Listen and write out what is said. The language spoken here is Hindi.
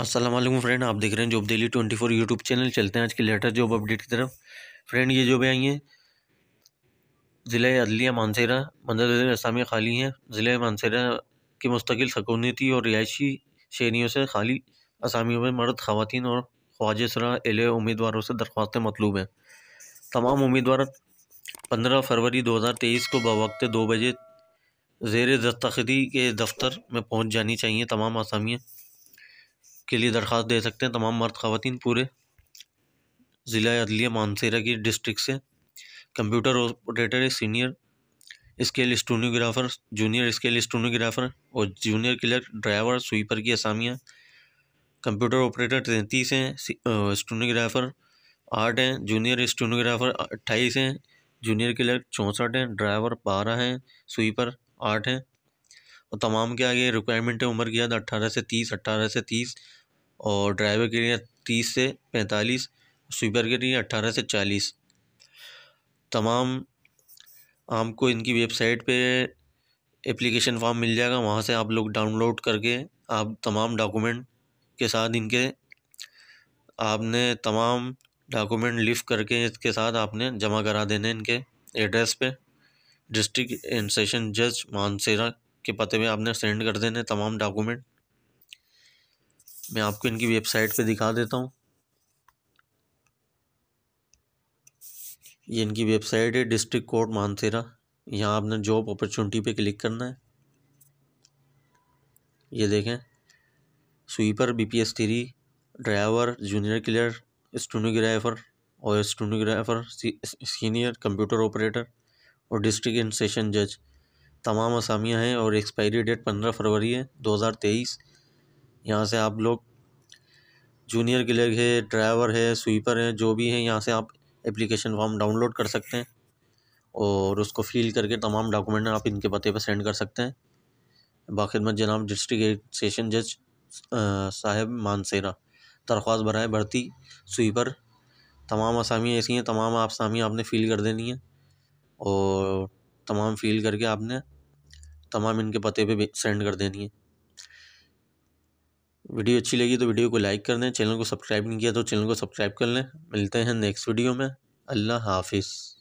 असलम फ्रेंड आप देख रहे हैं Job Daily twenty four YouTube channel चलते हैं आज के लेटेस्ट जॉब अपडेट की तरफ फ्रेंड ये जॉबें आई हैं ज़िला अदलिया मानसेरा मंजर असामी खाली हैं ज़िले मानसेरा की मुस्तकिल सकूनती और रिहायशी शहरीों से खाली असामियों में मर्द खातन और ख्वाज सरा एल उम्मीदवारों से दरख्वास्तें मतलूब हैं तमाम उम्मीदवार पंद्रह फरवरी दो हज़ार तेईस को बवक्त दो बजे जेर दस्तखती के दफ्तर में पहुँच जानी चाहिए तमाम असामियाँ के लिए दरख्वास्त दे सकते हैं तमाम मर्द खातन पूरे ज़िला अदलिया मानसेरा की डिस्ट्रिक्ट से computer operator senior scale stenographer junior scale stenographer और जूनियर क्लर्क ड्राइवर स्वीपर की असामियाँ कंप्यूटर ऑपरेटर तैंतीस हैं स्टोनोग्राफर आठ हैं जूनियर स्टोनोग्राफर अट्ठाईस हैं जूनियर क्लर्क चौंसठ हैं ड्राइवर बारह हैं स्वीपर आठ हैं और तमाम के आगे रिक्वायरमेंट है उम्र की याद अट्ठारह से तीस अट्ठारह से तीस और ड्राइवर के लिए तीस से पैंतालीस स्वीपर के लिए अट्ठारह से चालीस तमाम आपको इनकी वेबसाइट पे एप्लीकेशन फॉर्म मिल जाएगा वहाँ से आप लोग डाउनलोड करके आप तमाम डॉक्यूमेंट के साथ इनके आपने तमाम डॉक्यूमेंट लिफ्ट करके इसके साथ आपने जमा करा देने इनके एड्रेस पे डिस्ट्रिक्ट एंड सेशन जज मानसेरा के पते में आपने सेंड कर देने तमाम डॉक्यूमेंट मैं आपको इनकी वेबसाइट पे दिखा देता हूँ ये इनकी वेबसाइट है डिस्ट्रिक्ट कोर्ट मानसेरा यहाँ आपने जॉब अपॉर्चुनिटी पे क्लिक करना है ये देखें sweeper BPS three driver junior clerk stenographer और स्टोनोग्राफर सीनियर कंप्यूटर ऑपरेटर और डिस्ट्रिक्ट एंड सेशन जज तमाम असामियाँ हैं और एक्सपायरी डेट पंद्रह फरवरी है दो हज़ार तेईस यहाँ से आप लोग जूनियर क्लर्क है ड्राइवर है स्वीपर है जो भी हैं यहाँ से आप एप्लीकेशन फॉर्म डाउनलोड कर सकते हैं और उसको फिल करके तमाम डॉक्यूमेंट आप इनके पते पर सेंड कर सकते हैं बाखिदमत जनाब डिस्ट्रिक्ट सेशन जज साहब मानसेरा दरख्वास्त बरए भर्ती स्वीपर तमाम आसामियाँ ऐसी हैं तमाम आसामियाँ आपने फ़ील कर देनी है और तमाम फ़ील करके आपने तमाम इनके पते पे सेंड कर देनी है वीडियो अच्छी लगी तो वीडियो को लाइक कर दें चैनल को सब्सक्राइब नहीं किया तो चैनल को सब्सक्राइब कर लें मिलते हैं नेक्स्ट वीडियो में अल्लाह हाफिज़